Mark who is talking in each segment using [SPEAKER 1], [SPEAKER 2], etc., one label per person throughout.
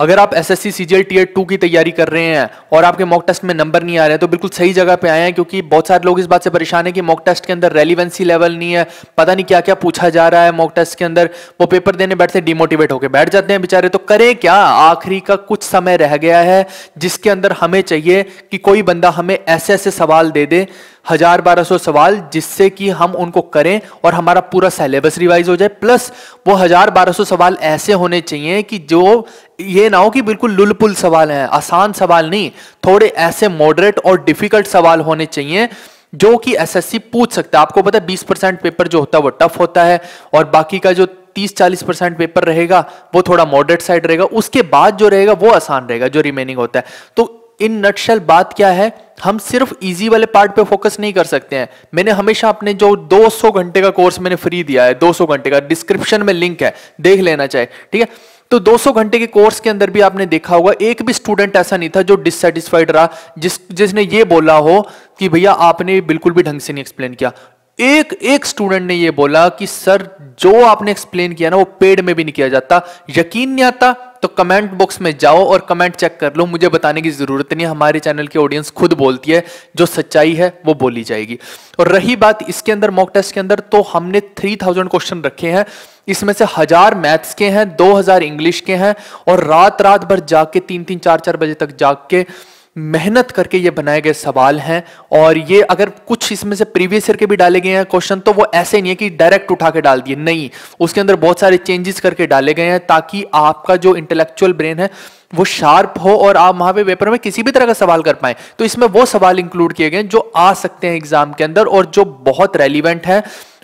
[SPEAKER 1] अगर आप S S C C G L एड टू की तैयारी कर रहे हैं और आपके मॉक टेस्ट में नंबर नहीं आ रहे हैं तो बिल्कुल सही जगह पे आए हैं क्योंकि बहुत सारे लोग इस बात से परेशान हैं कि मॉक टेस्ट के अंदर रेलिवेंसी लेवल नहीं है पता नहीं क्या क्या पूछा जा रहा है मॉक टेस्ट के अंदर वो पेपर देने बैठते हैं डिमोटिवेट होकर बैठ जाते हैं बेचारे तो करें क्या आखिरी का कुछ समय रह गया है जिसके अंदर हमें चाहिए कि कोई बंदा हमें ऐसे ऐसे सवाल दे दे हजार बारह सौ सवाल जिससे कि हम उनको करें और हमारा पूरा सिलेबस रिवाइज हो जाए प्लस वो हजार बारह सौ सवाल ऐसे होने चाहिए कि जो ये ना हो कि बिल्कुल लुलपुल सवाल हैं आसान सवाल नहीं थोड़े ऐसे मॉडरेट और डिफिकल्ट सवाल होने चाहिए जो कि एसएससी पूछ सकता है आपको पता है बीस परसेंट पेपर जो होता है वो टफ होता है और बाकी का जो तीस चालीस परसेंट पेपर रहेगा वो थोड़ा मॉडरेट साइड रहेगा उसके बाद जो रहेगा वो आसान रहेगा जो रिमेनिंग होता है तो इन नटशल बात क्या है हम सिर्फ इजी वाले पार्ट पे फोकस नहीं कर सकते हैं मैंने हमेशा अपने जो 200 घंटे का कोर्स मैंने फ्री दिया है 200 घंटे का डिस्क्रिप्शन में लिंक है देख लेना चाहे ठीक है तो 200 घंटे के कोर्स के अंदर भी आपने देखा होगा एक भी स्टूडेंट ऐसा नहीं था जो डिससेटिस्फाइड रहा जिस जिसने ये बोला हो कि भैया आपने बिल्कुल भी ढंग से नहीं एक्सप्लेन किया एक एक स्टूडेंट ने ये बोला कि सर जो आपने एक्सप्लेन किया ना वो पेड में भी नहीं किया जाता यकीन नहीं आता तो कमेंट बॉक्स में जाओ और कमेंट चेक कर लो मुझे बताने की जरूरत नहीं हमारे चैनल की ऑडियंस खुद बोलती है जो सच्चाई है वो बोली जाएगी और रही बात इसके अंदर मॉक टेस्ट के अंदर तो हमने थ्री थाउजेंड क्वेश्चन रखे हैं इसमें से हजार मैथ्स के हैं दो हजार इंग्लिश के हैं और रात रात भर जाके तीन तीन चार चार बजे तक जाग के मेहनत करके ये बनाए गए सवाल हैं और ये अगर कुछ इसमें से प्रीवियस ईयर के भी डाले गए हैं क्वेश्चन तो वो ऐसे नहीं है कि डायरेक्ट उठा के डाल दिए नहीं उसके अंदर बहुत सारे चेंजेस करके डाले गए हैं ताकि आपका जो इंटेलेक्चुअल ब्रेन है वो शार्प हो और आप वहां पे पेपर में किसी भी तरह का सवाल कर पाए तो इसमें वो सवाल इंक्लूड किए गए जो आ सकते हैं एग्जाम के अंदर और जो बहुत रेलिवेंट है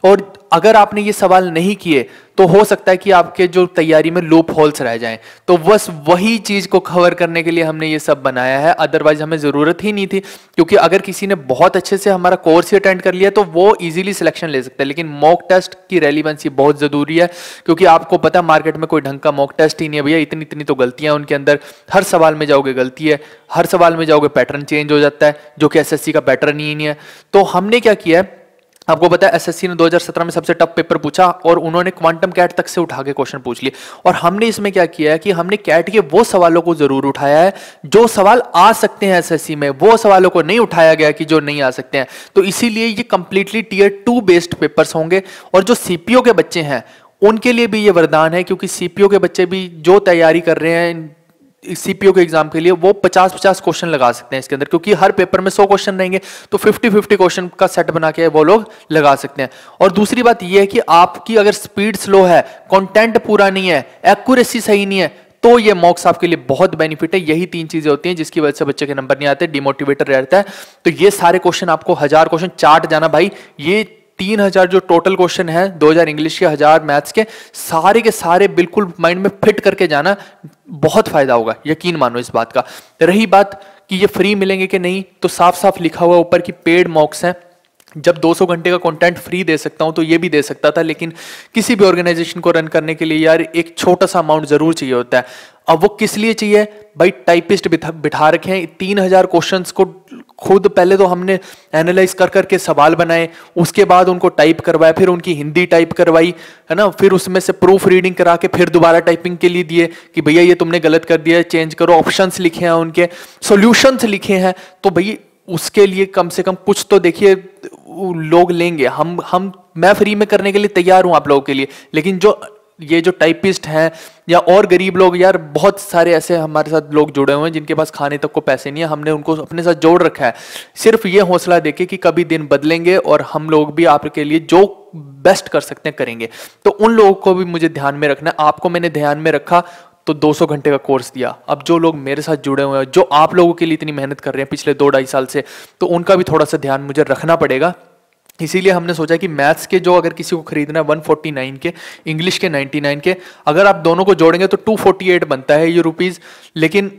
[SPEAKER 1] और अगर आपने ये सवाल नहीं किए तो हो सकता है कि आपके जो तैयारी में लूप होल्स रह जाए तो बस वही चीज को कवर करने के लिए हमने ये सब बनाया है अदरवाइज हमें जरूरत ही नहीं थी क्योंकि अगर किसी ने बहुत अच्छे से हमारा कोर्स ही अटेंड कर लिया तो वो इजीली सिलेक्शन ले सकता है लेकिन मॉक टेस्ट की रेलिवेंसी बहुत जरूरी है क्योंकि आपको पता मार्केट में कोई ढंग का मॉक टेस्ट ही नहीं है भैया इतनी इतनी तो गलतियां उनके अंदर हर सवाल में जाओगे गलती है हर सवाल में जाओगे पैटर्न चेंज हो जाता है जो कि एस का पैटर्न ही नहीं है तो हमने क्या किया है आपको पता है एसएससी ने 2017 में सबसे टफ पेपर पूछा और उन्होंने क्वांटम कैट तक से उठा के क्वेश्चन पूछ लिए और हमने इसमें क्या किया है कि हमने कैट के वो सवालों को जरूर उठाया है जो सवाल आ सकते हैं एसएससी में वो सवालों को नहीं उठाया गया कि जो नहीं आ सकते हैं तो इसीलिए ये completely tier two based papers होंगे और जो सीपीओ के बच्चे हैं उनके लिए भी ये वरदान है क्योंकि सीपीओ के बच्चे भी जो तैयारी कर रहे हैं सीपीओ के एग्जाम के लिए वो 50 50 क्वेश्चन लगा सकते हैं इसके अंदर क्योंकि हर पेपर में 100 क्वेश्चन रहेंगे तो 50 50 क्वेश्चन का सेट बना के वो लोग लगा सकते हैं और दूसरी बात ये है कि आपकी अगर स्पीड स्लो है कंटेंट पूरा नहीं है एक्यूरेसी सही नहीं है तो ये मॉक्स आपके लिए बहुत बेनिफिट है यही तीन चीजें होती हैं जिसकी वजह से बच्चे के नंबर नहीं आते डिमोटिवेटर रहता है तो ये सारे क्वेश्चन आपको हजार क्वेश्चन चार्ट जाना भाई ये तीन हजार जो टोटल क्वेश्चन है दो हजार इंग्लिश के हजार मैथ्स के सारे के सारे बिल्कुल माइंड में फिट करके जाना बहुत फायदा होगा यकीन मानो इस बात का रही बात कि ये फ्री मिलेंगे कि नहीं तो साफ साफ लिखा हुआ ऊपर की पेड मॉक्स हैं जब 200 घंटे का कंटेंट फ्री दे सकता हूं तो ये भी दे सकता था लेकिन किसी भी ऑर्गेनाइजेशन को रन करने के लिए यार एक छोटा सा अमाउंट जरूर चाहिए होता है अब वो किस लिए चाहिए भाई टाइपिस्ट बिठा रखे हैं तीन हजार क्वेश्चन को खुद पहले तो हमने एनालाइज कर करके सवाल बनाए उसके बाद उनको टाइप करवाया फिर उनकी हिंदी टाइप करवाई है ना फिर उसमें से प्रूफ रीडिंग करा के फिर दोबारा टाइपिंग के लिए दिए कि भैया ये तुमने गलत कर दिया चेंज करो ऑप्शंस लिखे हैं उनके सोल्यूशंस लिखे हैं तो भैया उसके लिए कम से कम कुछ तो देखिए लोग लेंगे हम हम मैं फ्री में करने के लिए तैयार हूं आप लोगों के लिए लेकिन जो ये जो टाइपिस्ट हैं या और गरीब लोग यार बहुत सारे ऐसे हमारे साथ लोग जुड़े हुए हैं जिनके पास खाने तक को पैसे नहीं है हमने उनको अपने साथ जोड़ रखा है सिर्फ ये हौसला देके कि कभी दिन बदलेंगे और हम लोग भी आपके लिए जो बेस्ट कर सकते हैं करेंगे तो उन लोगों को भी मुझे ध्यान में रखना है आपको मैंने ध्यान में रखा तो 200 घंटे का कोर्स दिया अब जो लोग मेरे साथ जुड़े हुए हैं जो आप लोगों के लिए इतनी मेहनत कर रहे हैं पिछले दो ढाई साल से तो उनका भी थोड़ा सा ध्यान मुझे रखना पड़ेगा इसीलिए हमने सोचा कि मैथ्स के जो अगर किसी को खरीदना है 149 के इंग्लिश के 99 के अगर आप दोनों को जोड़ेंगे तो 248 बनता है ये रुपीज़ लेकिन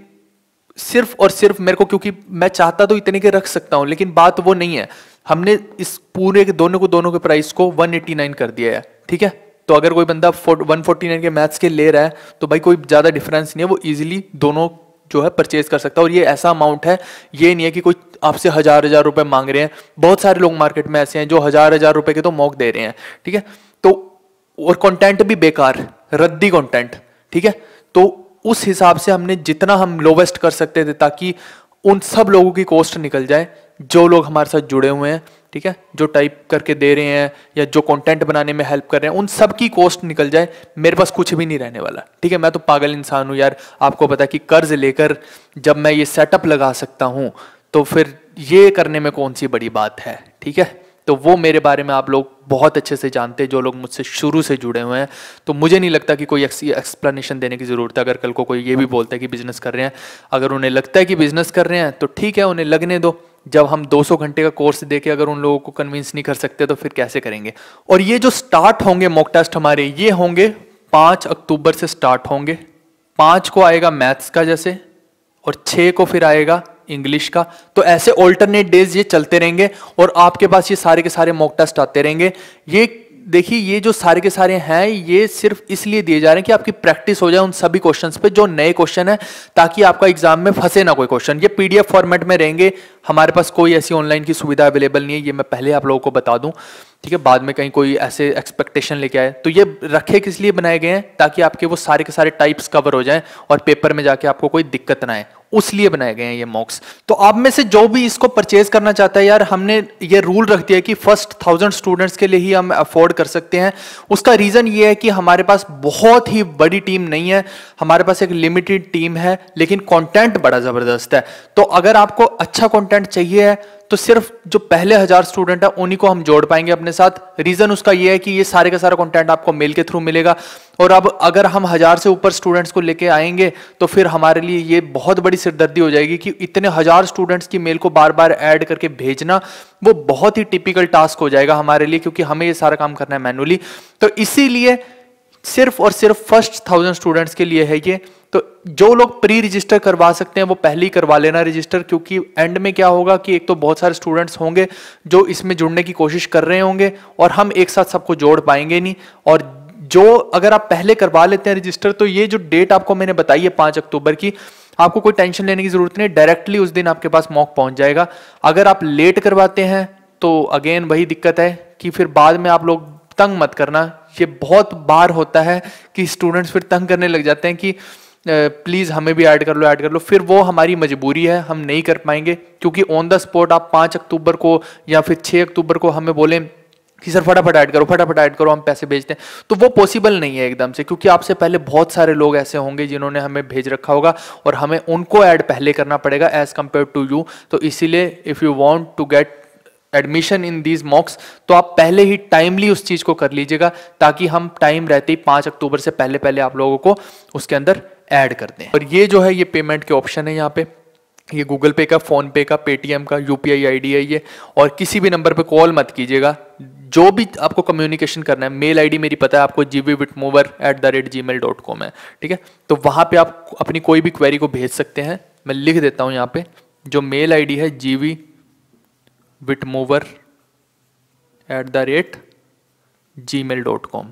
[SPEAKER 1] सिर्फ और सिर्फ मेरे को क्योंकि मैं चाहता तो इतने के रख सकता हूँ लेकिन बात वो नहीं है हमने इस पूरे के दोनों को दोनों के प्राइस को 189 कर दिया है ठीक है तो अगर कोई बंदा 149 के मैथ्स के ले रहा है तो भाई कोई ज़्यादा डिफरेंस नहीं है वो इजीली दोनों जो है परचेज कर सकता है और ये ऐसा अमाउंट है ये नहीं है कि कोई आपसे हजार हजार रुपए मांग रहे हैं बहुत सारे लोग मार्केट में ऐसे हैं जो हजार हजार रुपए के तो मॉक दे रहे हैं ठीक है तो और कंटेंट भी बेकार रद्दी कंटेंट ठीक है तो उस हिसाब से हमने जितना हम लोवेस्ट कर सकते थे ताकि उन सब लोगों की कॉस्ट निकल जाए जो लोग हमारे साथ जुड़े हुए हैं ठीक है जो टाइप करके दे रहे हैं या जो कंटेंट बनाने में हेल्प कर रहे हैं उन सब की कॉस्ट निकल जाए मेरे पास कुछ भी नहीं रहने वाला ठीक है मैं तो पागल इंसान हूँ यार आपको पता कि कर्ज लेकर जब मैं ये सेटअप लगा सकता हूँ तो फिर ये करने में कौन सी बड़ी बात है ठीक है तो वो मेरे बारे में आप लोग बहुत अच्छे से जानते हैं जो लोग मुझसे शुरू से जुड़े हुए हैं तो मुझे नहीं लगता कि कोई एक्सप्लेनेशन देने की ज़रूरत है अगर कल को कोई ये भी बोलता है कि बिज़नेस कर रहे हैं अगर उन्हें लगता है कि बिज़नेस कर रहे हैं तो ठीक है उन्हें लगने दो जब हम 200 घंटे का कोर्स देके अगर उन लोगों को कन्विंस नहीं कर सकते तो फिर कैसे करेंगे और ये जो स्टार्ट होंगे मॉक टेस्ट हमारे ये होंगे पांच अक्टूबर से स्टार्ट होंगे पांच को आएगा मैथ्स का जैसे और छह को फिर आएगा इंग्लिश का तो ऐसे ऑल्टरनेट डेज ये चलते रहेंगे और आपके पास ये सारे के सारे मॉक टेस्ट आते रहेंगे ये देखिए ये जो सारे के सारे हैं ये सिर्फ इसलिए दिए जा रहे हैं कि आपकी प्रैक्टिस हो जाए उन सभी क्वेश्चंस पे जो नए क्वेश्चन है ताकि आपका एग्जाम में फंसे ना कोई क्वेश्चन ये पीडीएफ फॉर्मेट में रहेंगे हमारे पास कोई ऐसी ऑनलाइन की सुविधा अवेलेबल नहीं है ये मैं पहले आप लोगों को बता दूं ठीक है बाद में कहीं कोई ऐसे एक्सपेक्टेशन लेके आए तो ये रखे किस लिए बनाए गए हैं ताकि आपके वो सारे के सारे टाइप्स कवर हो जाएं और पेपर में जाके आपको कोई दिक्कत ना आए उस लिए बनाए गए हैं ये मॉक्स तो आप में से जो भी इसको परचेज करना चाहता है यार हमने ये रूल रख दिया कि फर्स्ट थाउजेंड स्टूडेंट्स के लिए ही हम अफोर्ड कर सकते हैं उसका रीजन ये है कि हमारे पास बहुत ही बड़ी टीम नहीं है हमारे पास एक लिमिटेड टीम है लेकिन कॉन्टेंट बड़ा जबरदस्त है तो अगर आपको अच्छा कॉन्टेंट चाहिए है तो सिर्फ जो पहले हजार स्टूडेंट है उन्हीं को हम जोड़ पाएंगे अपने साथ रीजन उसका यह है कि ये सारे का सारा कंटेंट आपको मेल के थ्रू मिलेगा और अब अगर हम हजार से ऊपर स्टूडेंट्स को लेके आएंगे तो फिर हमारे लिए ये बहुत बड़ी सिरदर्दी हो जाएगी कि इतने हजार स्टूडेंट्स की मेल को बार बार ऐड करके भेजना वो बहुत ही टिपिकल टास्क हो जाएगा हमारे लिए क्योंकि हमें ये सारा काम करना है मैनुअली तो इसीलिए सिर्फ और सिर्फ फर्स्ट थाउजेंड स्टूडेंट्स के लिए है ये तो जो लोग प्री रजिस्टर करवा सकते हैं वो पहले ही करवा लेना रजिस्टर क्योंकि एंड में क्या होगा कि एक तो बहुत सारे स्टूडेंट्स होंगे जो इसमें जुड़ने की कोशिश कर रहे होंगे और हम एक साथ सबको जोड़ पाएंगे नहीं और जो अगर आप पहले करवा लेते हैं रजिस्टर तो ये जो डेट आपको मैंने बताई है पांच अक्टूबर की आपको कोई टेंशन लेने की जरूरत नहीं डायरेक्टली उस दिन आपके पास मॉक पहुंच जाएगा अगर आप लेट करवाते हैं तो अगेन वही दिक्कत है कि फिर बाद में आप लोग तंग मत करना ये बहुत बार होता है कि स्टूडेंट्स फिर तंग करने लग जाते हैं कि प्लीज़ हमें भी ऐड कर लो ऐड कर लो फिर वो हमारी मजबूरी है हम नहीं कर पाएंगे क्योंकि ऑन द स्पॉट आप पाँच अक्टूबर को या फिर छः अक्टूबर को हमें बोलें कि सर फटाफट ऐड करो फटाफट ऐड करो हम पैसे भेजते हैं तो वो पॉसिबल नहीं है एकदम से क्योंकि आपसे पहले बहुत सारे लोग ऐसे होंगे जिन्होंने हमें भेज रखा होगा और हमें उनको ऐड पहले करना पड़ेगा एज कम्पेयर टू यू तो इसीलिए if you want to get admission in these mocks तो आप पहले ही टाइमली उस चीज़ को कर लीजिएगा ताकि हम टाइम रहते ही पाँच अक्टूबर से पहले पहले आप लोगों को उसके अंदर ऐड कर दें और ये जो है ये पेमेंट के ऑप्शन है यहाँ पे ये गूगल पे का फ़ोन पे का पेटीएम का यू पी आईडी है ये और किसी भी नंबर पे कॉल मत कीजिएगा जो भी आपको कम्युनिकेशन करना है मेल आईडी मेरी पता है आपको G V vit mover at the rate G mail dot com है ठीक है तो वहाँ पे आप अपनी कोई भी क्वेरी को भेज सकते हैं मैं लिख देता हूँ यहाँ पे जो मेल आईडी है G V vit mover at the rate G mail dot com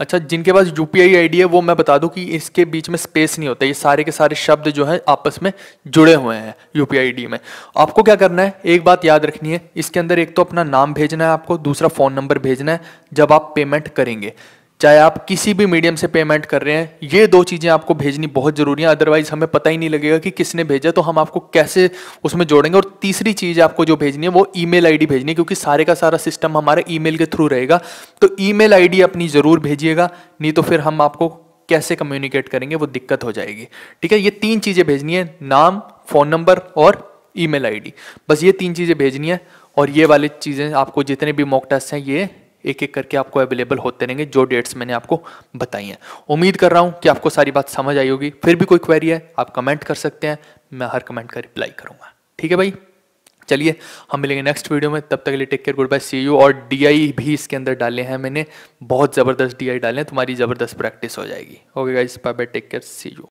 [SPEAKER 1] अच्छा जिनके पास यू पी आईडी है वो मैं बता दूं कि इसके बीच में स्पेस नहीं होता ये सारे के सारे शब्द जो हैं आपस में जुड़े हुए हैं यू पी आईडी में आपको क्या करना है एक बात याद रखनी है इसके अंदर एक तो अपना नाम भेजना है आपको दूसरा फ़ोन नंबर भेजना है जब आप पेमेंट करेंगे चाहे आप किसी भी मीडियम से पेमेंट कर रहे हैं ये दो चीज़ें आपको भेजनी बहुत ज़रूरी है अदरवाइज हमें पता ही नहीं लगेगा कि किसने भेजा तो हम आपको कैसे उसमें जोड़ेंगे और तीसरी चीज़ आपको जो भेजनी है वो आई डी भेजनी है क्योंकि सारे का सारा सिस्टम हमारे मेल के थ्रू रहेगा तो आई डी अपनी ज़रूर भेजिएगा नहीं तो फिर हम आपको कैसे कम्युनिकेट करेंगे वो दिक्कत हो जाएगी ठीक है ये तीन चीज़ें भेजनी है नाम फ़ोन नंबर और ईमेल आईडी बस ये तीन चीज़ें भेजनी है और ये वाली चीज़ें आपको जितने भी मॉक टेस्ट हैं ये एक एक करके आपको अवेलेबल होते रहेंगे जो डेट्स मैंने आपको बताई हैं उम्मीद कर रहा हूँ कि आपको सारी बात समझ आई होगी फिर भी कोई क्वेरी है आप कमेंट कर सकते हैं मैं हर कमेंट का रिप्लाई करूँगा ठीक है भाई चलिए हम मिलेंगे नेक्स्ट वीडियो में तब तक के लिए take care good bye see you और डी भी इसके अंदर डाले हैं मैंने बहुत ज़बरदस्त डी डाले हैं तुम्हारी ज़बरदस्त प्रैक्टिस हो जाएगी okay guys bye bye take care see you